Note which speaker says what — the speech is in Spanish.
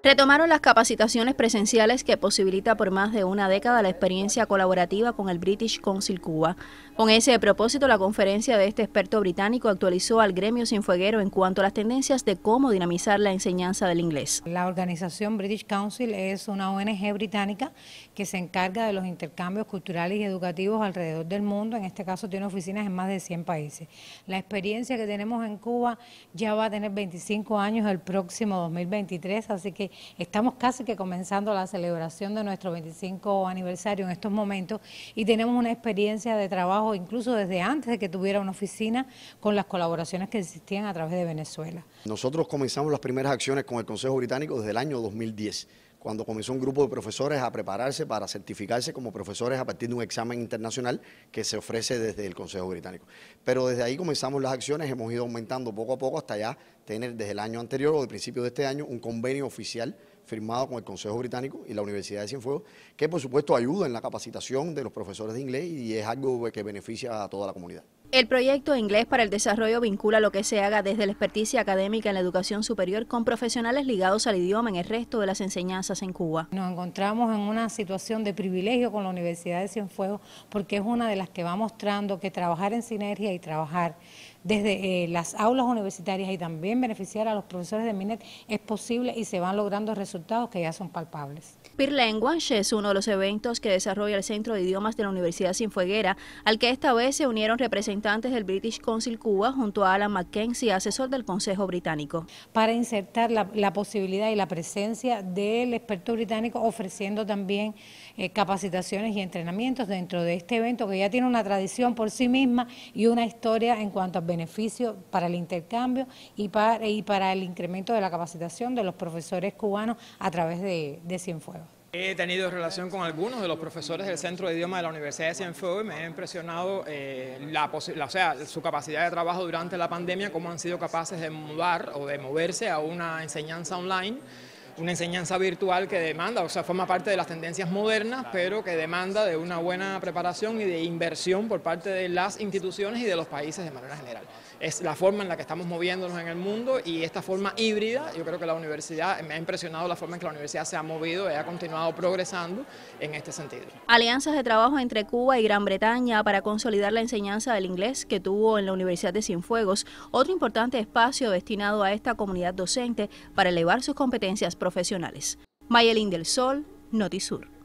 Speaker 1: Retomaron las capacitaciones presenciales que posibilita por más de una década la experiencia colaborativa con el British Council Cuba. Con ese propósito, la conferencia de este experto británico actualizó al gremio sinfueguero en cuanto a las tendencias de cómo dinamizar la enseñanza del inglés. La organización British Council es una ONG británica que se encarga de los intercambios
Speaker 2: culturales y educativos alrededor del mundo. En este caso tiene oficinas en más de 100 países. La experiencia que tenemos en Cuba ya va a tener 25 años el próximo 2023, así que que estamos casi que comenzando la celebración de nuestro 25 aniversario en estos momentos y tenemos una experiencia de trabajo incluso desde antes de que tuviera una oficina con las colaboraciones que existían a través de Venezuela.
Speaker 3: Nosotros comenzamos las primeras acciones con el Consejo Británico desde el año 2010 cuando comenzó un grupo de profesores a prepararse para certificarse como profesores a partir de un examen internacional que se ofrece desde el Consejo Británico. Pero desde ahí comenzamos las acciones, hemos ido aumentando poco a poco hasta ya tener desde el año anterior o del principio de este año un convenio oficial firmado con el Consejo Británico y la Universidad de Cienfuegos, que por supuesto ayuda en la capacitación de los profesores de inglés y es algo que beneficia a toda la comunidad.
Speaker 1: El proyecto Inglés para el Desarrollo vincula lo que se haga desde la experticia académica en la educación superior con profesionales ligados al idioma en el resto de las enseñanzas en Cuba. Nos encontramos en una situación de privilegio con la Universidad de
Speaker 2: Cienfuegos porque es una de las que va mostrando que trabajar en sinergia y trabajar desde eh, las aulas universitarias y también beneficiar a los profesores de MINET es posible y se van logrando resultados que ya son palpables.
Speaker 1: Peer Language es uno de los eventos que desarrolla el Centro de Idiomas de la Universidad Sinfueguera, al que esta vez se unieron representantes del British Council Cuba junto a Alan McKenzie, asesor del Consejo Británico. Para insertar la, posibilidad y la
Speaker 2: presencia del experto británico ofreciendo también eh, capacitaciones y entrenamientos dentro de este evento que ya tiene una tradición por sí misma y una historia en cuanto a beneficio para el intercambio y y para el incremento de la capacitación de los profesores cubanos a través de, de Cienfuegos.
Speaker 4: He tenido relación con algunos de los profesores del Centro de Idioma de la Universidad de Cienfuegos y me ha impresionado eh, o sea, su capacidad de trabajo durante la pandemia, cómo han sido capaces de mudar o de moverse a una enseñanza online una enseñanza virtual que demanda, o sea, forma parte de las tendencias modernas, pero que demanda de una buena preparación y de inversión por parte de las instituciones y de los países de manera general. Es la forma en la que estamos moviéndonos en el mundo y esta forma híbrida, yo creo que la universidad, me ha impresionado la forma en que la universidad se ha movido y ha continuado progresando en este sentido.
Speaker 1: Alianzas de trabajo entre Cuba y Gran Bretaña para consolidar la enseñanza del inglés que tuvo en la Universidad de Cienfuegos, otro importante espacio destinado a esta comunidad docente para elevar sus competencias profesionales profesionales. Mayelín del Sol, Notisur.